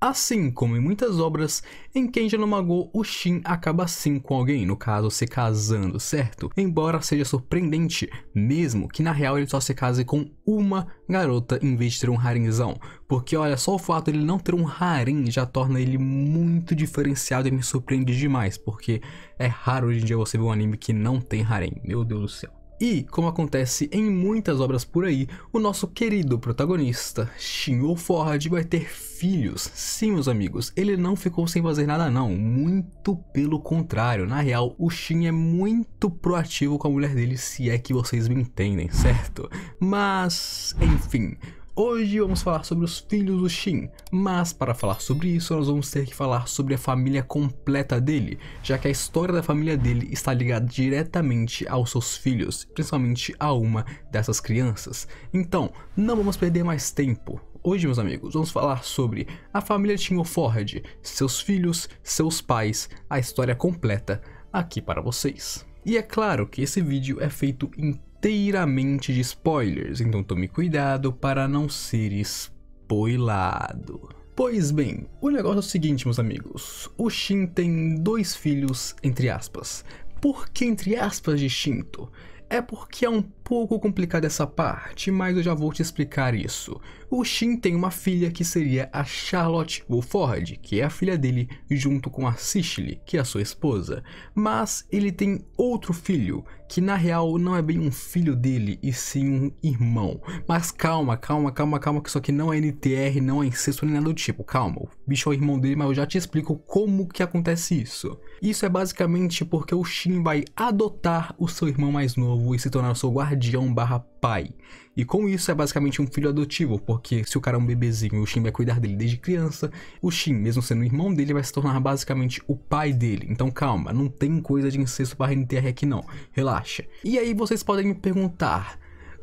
Assim como em muitas obras, em Kenji no Mago, o Shin acaba sim com alguém, no caso, se casando, certo? Embora seja surpreendente, mesmo que na real ele só se case com uma garota em vez de ter um harinzão. Porque olha, só o fato de ele não ter um harim já torna ele muito diferenciado e me surpreende demais, porque é raro hoje em dia você ver um anime que não tem harim, meu Deus do céu. E, como acontece em muitas obras por aí, o nosso querido protagonista, Shingo Ford, vai ter filhos. Sim, meus amigos, ele não ficou sem fazer nada não, muito pelo contrário. Na real, o Shin é muito proativo com a mulher dele, se é que vocês me entendem, certo? Mas, enfim... Hoje vamos falar sobre os filhos do Shin, mas para falar sobre isso nós vamos ter que falar sobre a família completa dele, já que a história da família dele está ligada diretamente aos seus filhos, principalmente a uma dessas crianças. Então, não vamos perder mais tempo. Hoje, meus amigos, vamos falar sobre a família Tinho Ford, seus filhos, seus pais, a história completa aqui para vocês. E é claro que esse vídeo é feito em inteiramente de spoilers, então tome cuidado para não ser spoilado. Pois bem, o negócio é o seguinte, meus amigos. O Shin tem dois filhos, entre aspas. Por que entre aspas de É porque é um pouco complicada essa parte, mas eu já vou te explicar isso. O Shin tem uma filha que seria a Charlotte Wolford, que é a filha dele, junto com a Cicely, que é a sua esposa. Mas ele tem outro filho, que na real não é bem um filho dele, e sim um irmão. Mas calma, calma, calma, calma, que isso aqui não é NTR, não é incesto nem nada do tipo, calma. O bicho é o irmão dele, mas eu já te explico como que acontece isso. Isso é basicamente porque o Shin vai adotar o seu irmão mais novo e se tornar o seu guardião guardião barra pai. E com isso é basicamente um filho adotivo, porque se o cara é um bebezinho e o Shin vai cuidar dele desde criança, o Shin, mesmo sendo irmão dele, vai se tornar basicamente o pai dele. Então calma, não tem coisa de incesto barra NTR aqui não, relaxa. E aí vocês podem me perguntar,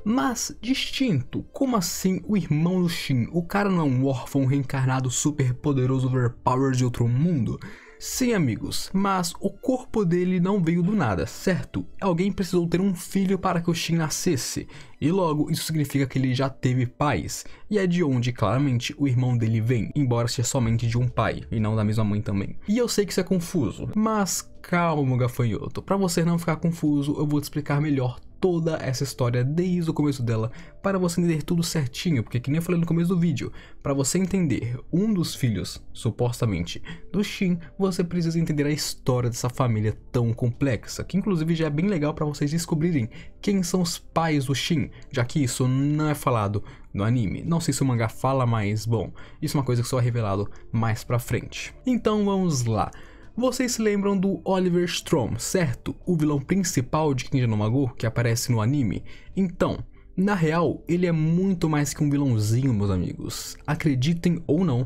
mas distinto. Como assim o irmão do Shin? O cara não é um órfão reencarnado super poderoso overpowered de outro mundo? Sim, amigos, mas o corpo dele não veio do nada, certo? Alguém precisou ter um filho para que o Shin nascesse, e logo isso significa que ele já teve pais, e é de onde claramente o irmão dele vem, embora seja somente de um pai, e não da mesma mãe também. E eu sei que isso é confuso, mas calma, gafanhoto, para você não ficar confuso, eu vou te explicar melhor toda essa história desde o começo dela para você entender tudo certinho, porque que nem eu falei no começo do vídeo, para você entender um dos filhos, supostamente, do Shin, você precisa entender a história dessa família tão complexa, que inclusive já é bem legal para vocês descobrirem quem são os pais do Shin, já que isso não é falado no anime. Não sei se o mangá fala, mas bom, isso é uma coisa que só é revelado mais pra frente. Então vamos lá. Vocês se lembram do Oliver Strom, certo? O vilão principal de Kinja no Mago, que aparece no anime. Então, na real, ele é muito mais que um vilãozinho, meus amigos. Acreditem ou não,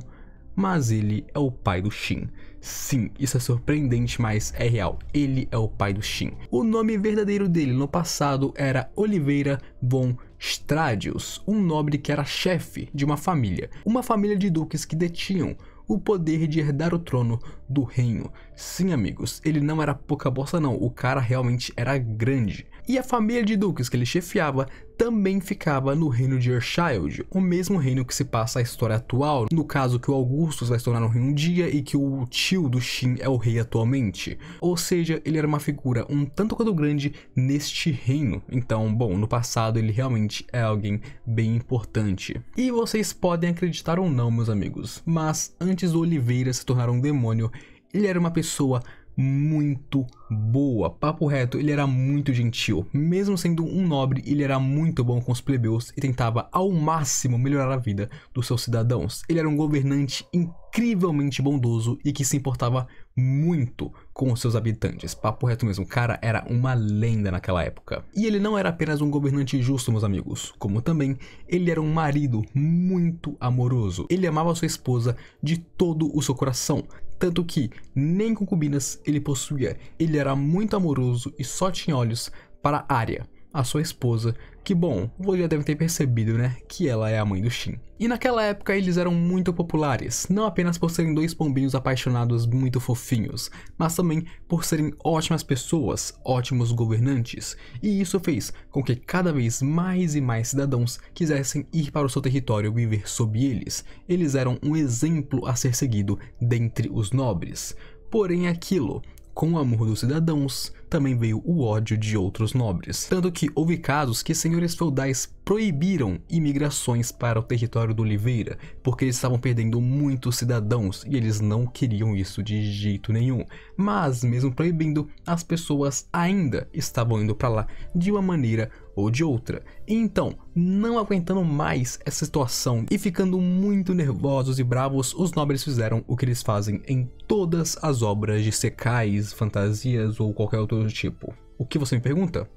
mas ele é o pai do Shin. Sim, isso é surpreendente, mas é real. Ele é o pai do Shin. O nome verdadeiro dele no passado era Oliveira von Stradius, um nobre que era chefe de uma família. Uma família de duques que detinham o poder de herdar o trono do reino Sim, amigos, ele não era pouca bosta não, o cara realmente era grande. E a família de duques que ele chefiava também ficava no reino de Earthchild, o mesmo reino que se passa a história atual, no caso que o Augustus vai se tornar um rei um dia e que o tio do Shin é o rei atualmente. Ou seja, ele era uma figura um tanto quanto grande neste reino, então, bom, no passado ele realmente é alguém bem importante. E vocês podem acreditar ou não, meus amigos, mas antes do Oliveira se tornar um demônio, ele era uma pessoa muito boa. Papo reto, ele era muito gentil. Mesmo sendo um nobre, ele era muito bom com os plebeus e tentava ao máximo melhorar a vida dos seus cidadãos. Ele era um governante incrível incrivelmente bondoso e que se importava muito com os seus habitantes. Papo reto mesmo, o cara era uma lenda naquela época. E ele não era apenas um governante justo, meus amigos, como também ele era um marido muito amoroso. Ele amava sua esposa de todo o seu coração, tanto que nem concubinas ele possuía. Ele era muito amoroso e só tinha olhos para Arya, a sua esposa, que bom, você já deve ter percebido, né, que ela é a mãe do Shin. E naquela época eles eram muito populares, não apenas por serem dois pombinhos apaixonados muito fofinhos, mas também por serem ótimas pessoas, ótimos governantes, e isso fez com que cada vez mais e mais cidadãos quisessem ir para o seu território viver sob eles. Eles eram um exemplo a ser seguido dentre os nobres. Porém, aquilo, com o amor dos cidadãos, também veio o ódio de outros nobres, tanto que houve casos que senhores feudais proibiram imigrações para o território do Oliveira, porque eles estavam perdendo muitos cidadãos e eles não queriam isso de jeito nenhum. Mas mesmo proibindo, as pessoas ainda estavam indo para lá de uma maneira ou de outra. Então, não aguentando mais essa situação e ficando muito nervosos e bravos, os nobres fizeram o que eles fazem em todas as obras de secais, fantasias ou qualquer outro tipo. O que você me pergunta?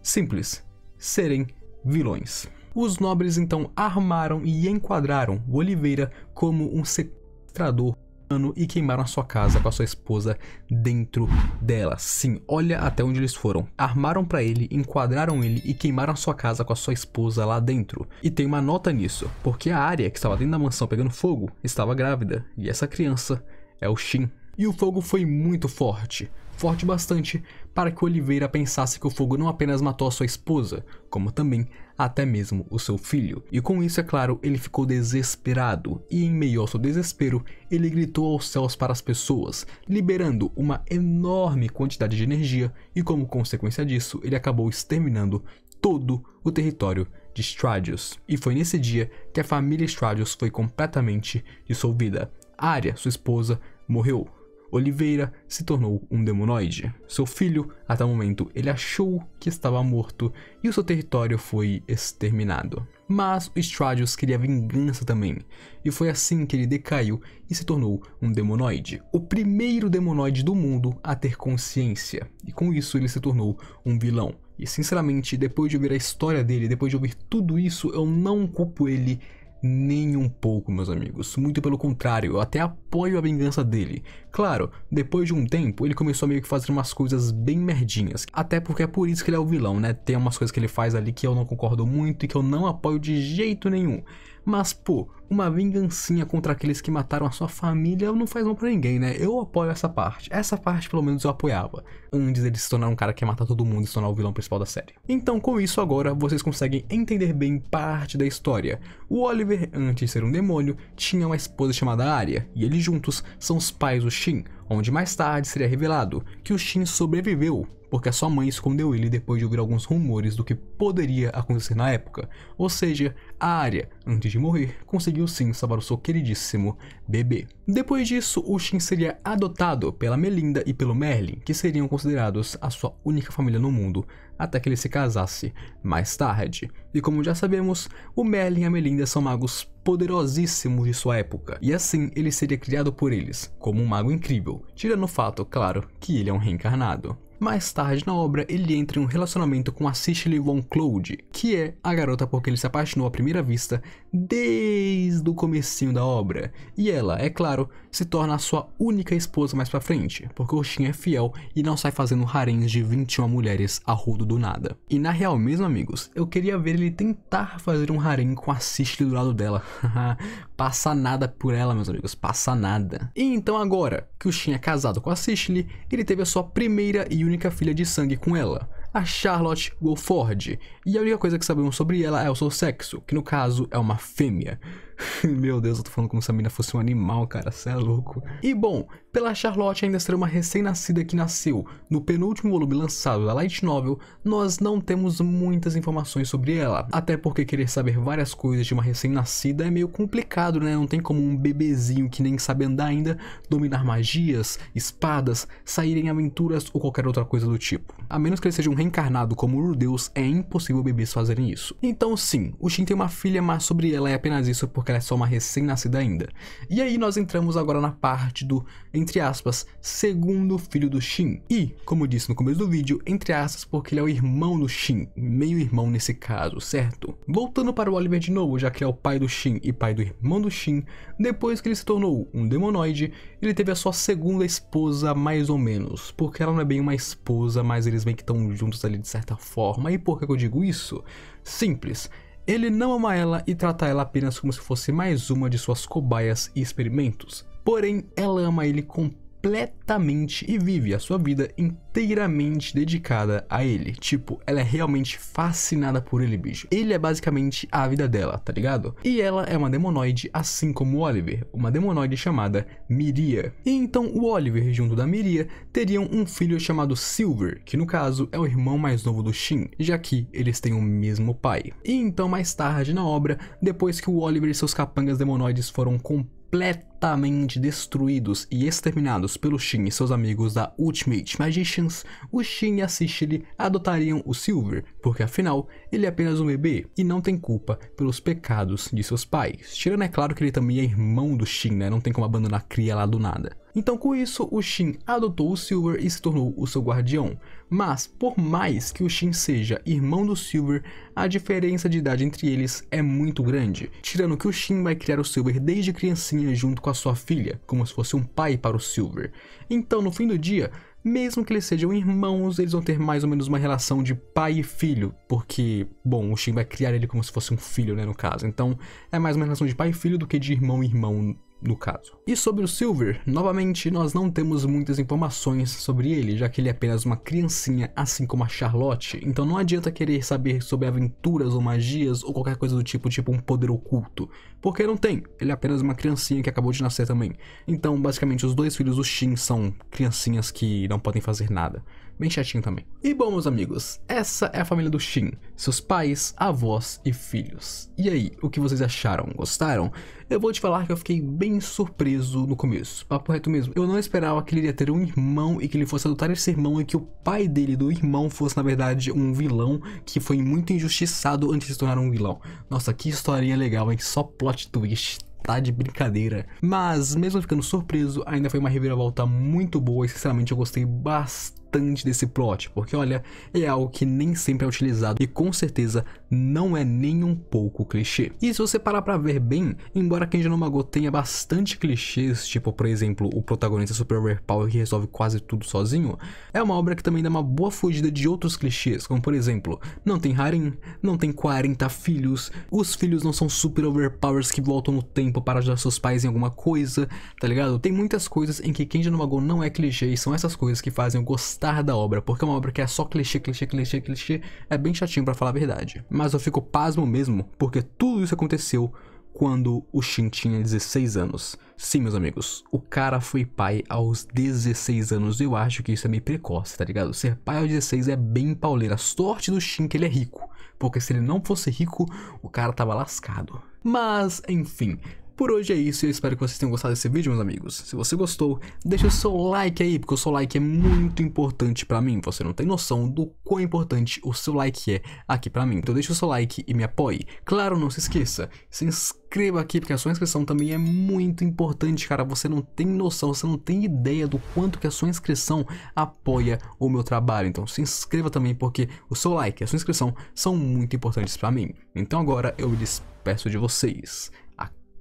Simples, serem vilões. Os nobres então armaram e enquadraram Oliveira como um sequestrador ano e queimaram a sua casa com a sua esposa dentro dela. Sim, olha até onde eles foram. Armaram para ele, enquadraram ele e queimaram a sua casa com a sua esposa lá dentro. E tem uma nota nisso, porque a área que estava dentro da mansão pegando fogo estava grávida e essa criança é o Shin. E o fogo foi muito forte, forte bastante para que Oliveira pensasse que o fogo não apenas matou a sua esposa, como também até mesmo o seu filho. E com isso, é claro, ele ficou desesperado e em meio ao seu desespero, ele gritou aos céus para as pessoas, liberando uma enorme quantidade de energia e como consequência disso, ele acabou exterminando todo o território de Stradius. E foi nesse dia que a família Stradius foi completamente dissolvida. Aria Arya, sua esposa, morreu, Oliveira se tornou um demonoide. Seu filho, até o momento, ele achou que estava morto e o seu território foi exterminado. Mas o Stradius queria vingança também, e foi assim que ele decaiu e se tornou um demonoide, o primeiro demonoide do mundo a ter consciência, e com isso ele se tornou um vilão. E sinceramente, depois de ouvir a história dele, depois de ouvir tudo isso, eu não culpo ele nem um pouco, meus amigos. Muito pelo contrário, eu até apoio a vingança dele. Claro, depois de um tempo, ele começou a meio que fazer umas coisas bem merdinhas. Até porque é por isso que ele é o vilão, né? Tem umas coisas que ele faz ali que eu não concordo muito e que eu não apoio de jeito nenhum. Mas, pô, uma vingancinha contra aqueles que mataram a sua família não faz mal pra ninguém, né? Eu apoio essa parte. Essa parte, pelo menos, eu apoiava. Antes ele se tornar um cara que ia matar todo mundo e se tornar o vilão principal da série. Então, com isso, agora, vocês conseguem entender bem parte da história. O Oliver, antes de ser um demônio, tinha uma esposa chamada Arya, e eles juntos são os pais do Shin, onde mais tarde seria revelado que o Shin sobreviveu porque a sua mãe escondeu ele depois de ouvir alguns rumores do que poderia acontecer na época. Ou seja, a área, antes de morrer, conseguiu sim salvar o seu queridíssimo bebê. Depois disso, o Shin seria adotado pela Melinda e pelo Merlin, que seriam considerados a sua única família no mundo, até que ele se casasse mais tarde. E como já sabemos, o Merlin e a Melinda são magos poderosíssimos de sua época, e assim ele seria criado por eles, como um mago incrível, tirando o fato, claro, que ele é um reencarnado. Mais tarde na obra, ele entra em um relacionamento com a Cicely von Claude, que é a garota por quem ele se apaixonou à primeira vista desde o comecinho da obra, e ela, é claro, se torna a sua única esposa mais pra frente, porque o Shin é fiel e não sai fazendo haréns de 21 mulheres a rodo do nada. E na real mesmo, amigos, eu queria ver ele tentar fazer um harém com a Cicely do lado dela. passa nada por ela, meus amigos, passa nada. E então agora que o Shin é casado com a Cicely, ele teve a sua primeira e única filha de sangue com ela, a Charlotte Wolford, e a única coisa que sabemos sobre ela é o seu sexo, que no caso é uma fêmea. Meu Deus, eu tô falando como se a mina fosse um animal, cara, cê é louco. E bom, pela Charlotte ainda ser uma recém-nascida que nasceu no penúltimo volume lançado da Light Novel, nós não temos muitas informações sobre ela, até porque querer saber várias coisas de uma recém-nascida é meio complicado, né? Não tem como um bebezinho que nem sabe andar ainda dominar magias, espadas, sair em aventuras ou qualquer outra coisa do tipo. A menos que ele seja um reencarnado como o Deus, é impossível bebês fazerem isso. Então sim, o Shin tem uma filha, mas sobre ela é apenas isso porque que ela é só uma recém-nascida ainda. E aí nós entramos agora na parte do, entre aspas, segundo filho do Shin. E, como eu disse no começo do vídeo, entre aspas, porque ele é o irmão do Shin, meio-irmão nesse caso, certo? Voltando para o Oliver de novo, já que ele é o pai do Shin e pai do irmão do Shin, depois que ele se tornou um demonoide, ele teve a sua segunda esposa, mais ou menos, porque ela não é bem uma esposa, mas eles meio que estão juntos ali de certa forma. E por que eu digo isso? Simples. Ele não ama ela e trata ela apenas como se fosse mais uma de suas cobaias e experimentos. Porém, ela ama ele com completamente e vive a sua vida inteiramente dedicada a ele. Tipo, ela é realmente fascinada por ele, bicho. Ele é basicamente a vida dela, tá ligado? E ela é uma demonoide, assim como o Oliver, uma demonoide chamada Miria. E então o Oliver, junto da Miria, teriam um filho chamado Silver, que no caso é o irmão mais novo do Shin, já que eles têm o mesmo pai. E então, mais tarde na obra, depois que o Oliver e seus capangas demonoides foram completamente completamente destruídos e exterminados pelo Shin e seus amigos da Ultimate Magicians, o Shin e a Sicily adotariam o Silver, porque afinal, ele é apenas um bebê e não tem culpa pelos pecados de seus pais. Tirando é claro que ele também é irmão do Shin, né? Não tem como abandonar a cria lá do nada. Então, com isso, o Shin adotou o Silver e se tornou o seu guardião. Mas, por mais que o Shin seja irmão do Silver, a diferença de idade entre eles é muito grande, tirando que o Shin vai criar o Silver desde criancinha junto com com a sua filha, como se fosse um pai para o Silver. Então, no fim do dia, mesmo que eles sejam irmãos, eles vão ter mais ou menos uma relação de pai e filho, porque, bom, o Shin vai criar ele como se fosse um filho, né, no caso. Então, é mais uma relação de pai e filho do que de irmão e irmão no caso. E sobre o Silver, novamente nós não temos muitas informações sobre ele, já que ele é apenas uma criancinha, assim como a Charlotte, então não adianta querer saber sobre aventuras ou magias ou qualquer coisa do tipo, tipo um poder oculto, porque não tem, ele é apenas uma criancinha que acabou de nascer também. Então, basicamente, os dois filhos do Shin são criancinhas que não podem fazer nada bem chatinho também. E bom, meus amigos, essa é a família do Shin, seus pais, avós e filhos. E aí, o que vocês acharam? Gostaram? Eu vou te falar que eu fiquei bem surpreso no começo, papo reto mesmo. Eu não esperava que ele iria ter um irmão e que ele fosse adotar esse irmão e que o pai dele do irmão fosse, na verdade, um vilão que foi muito injustiçado antes de se tornar um vilão. Nossa, que historinha legal, hein? Só plot twist tá de brincadeira. Mas, mesmo ficando surpreso, ainda foi uma reviravolta muito boa e, sinceramente, eu gostei bastante bastante desse plot, porque olha, é algo que nem sempre é utilizado e com certeza não é nem um pouco clichê. E se você parar pra ver bem, embora Kenji no Mago tenha bastante clichês, tipo, por exemplo, o protagonista super overpower que resolve quase tudo sozinho, é uma obra que também dá uma boa fugida de outros clichês, como por exemplo, não tem harem, não tem 40 filhos, os filhos não são super overpowers que voltam no tempo para ajudar seus pais em alguma coisa, tá ligado? Tem muitas coisas em que Kenji no Mago não é clichê e são essas coisas que fazem eu gostar gostar da obra, porque é uma obra que é só clichê, clichê, clichê, clichê, é bem chatinho para falar a verdade. Mas eu fico pasmo mesmo, porque tudo isso aconteceu quando o Shin tinha 16 anos. Sim, meus amigos, o cara foi pai aos 16 anos. Eu acho que isso é meio precoce, tá ligado? Ser pai aos 16 é bem pauleira. sorte do Shin é que ele é rico, porque se ele não fosse rico, o cara tava lascado. Mas, enfim, por hoje é isso e eu espero que vocês tenham gostado desse vídeo, meus amigos. Se você gostou, deixa o seu like aí, porque o seu like é muito importante pra mim. Você não tem noção do quão importante o seu like é aqui pra mim. Então deixa o seu like e me apoie. Claro, não se esqueça, se inscreva aqui, porque a sua inscrição também é muito importante, cara. Você não tem noção, você não tem ideia do quanto que a sua inscrição apoia o meu trabalho. Então se inscreva também, porque o seu like e a sua inscrição são muito importantes pra mim. Então agora eu lhes despeço de vocês.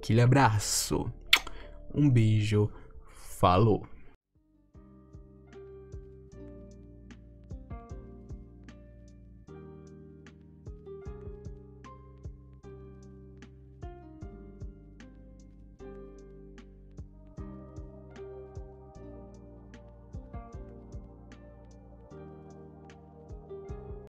Aquele abraço. Um beijo. Falou.